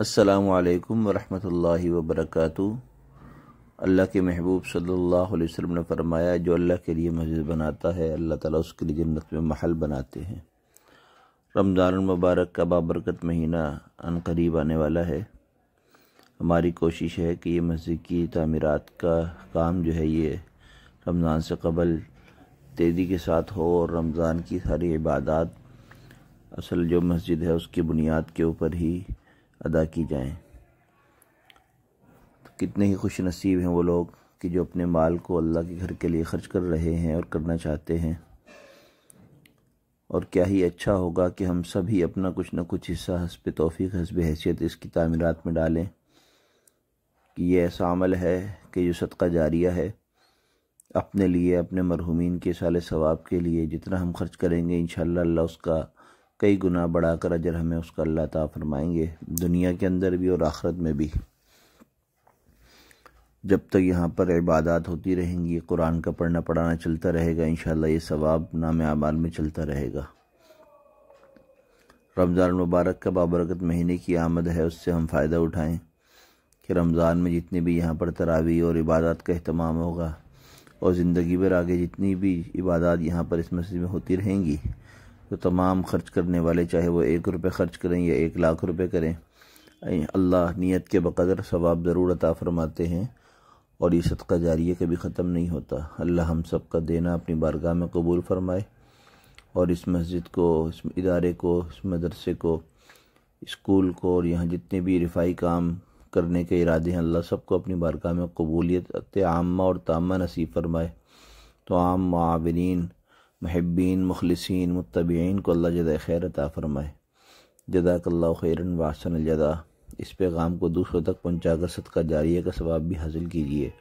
असलकम वरहमल वबरक अल्लाह के महबूब सल्लल्लाहु अलैहि वसल्लम ने फरमाया जो अल्लाह के लिए मस्जिद बनाता है अल्लाह ताला उसके लिए जन्नत में महल बनाते हैं रमज़ान मुबारक का बाबरकत महीना अन करीब आने वाला है हमारी कोशिश है कि ये मस्जिद की तमीरत का काम जो है ये रमज़ान से कबल तेज़ी के साथ हो और रमज़ान की सारी इबादत असल जो मस्जिद है उसकी बुनियाद के ऊपर ही अदा की जाए तो कितने ही खुश नसीब हैं वो लोग कि जो अपने माल को अल्लाह के घर के लिए खर्च कर रहे हैं और करना चाहते हैं और क्या ही अच्छा होगा कि हम सभी अपना कुछ ना कुछ हिस्सा हसब तोफ़ी हसब हैसियत इसकी तमीरत में डालें कि यह ऐसा अमल है कि जो सदका जारिया है अपने लिए अपने मरहूमिन के साल सवाब के लिए जितना हम खर्च करेंगे इन अल्लाह उसका कई गुना बढ़ा कर अजर हमें उसका अल्लाह ताला फरमाएंगे दुनिया के अंदर भी और आखरत में भी जब तक यहाँ पर इबादत होती रहेंगी कुरान का पढ़ना पढ़ाना चलता रहेगा इन ये सवाब नाम आमाल में चलता रहेगा रमज़ान मुबारक का बाबरकत महीने की आमद है उससे हम फ़ायदा उठाएं कि रमज़ान में जितने भी यहाँ पर तरावी और इबादत का अहतमाम होगा और ज़िंदगी भर आगे जितनी भी इबादत यहाँ पर इस मस्जिद में होती रहेंगी तो तमाम खर्च करने वाले चाहे वो एक रुपये खर्च करें या एक लाख रुपये करें अल्लाह नीयत के बकदर सवाब ज़रूर अता फरमाते हैं और ये सदका जारिया कभी ख़त्म नहीं होता अल्लाह हम सब का देना अपनी बारगाह में कबूल फरमाए और इस मस्जिद को इस इदारे को इस मदरसे को स्कूल को और यहाँ जितने भी रिफाई काम करने के इरादे हैं अल्लाह सबको अपनी बारगाह में कबूलियत आमा और तामा नसीब फरमाए तो आम माविन महब्बीन मुखलसिन मुतबीन को अल्लाह जदा खैर अता फ़रमाए जदाकल्ला खैरन वासन जदा इस पैगाम को दूसरों तक पहुँचा कर सदका जारिया का सवाब भी हासिल कीजिए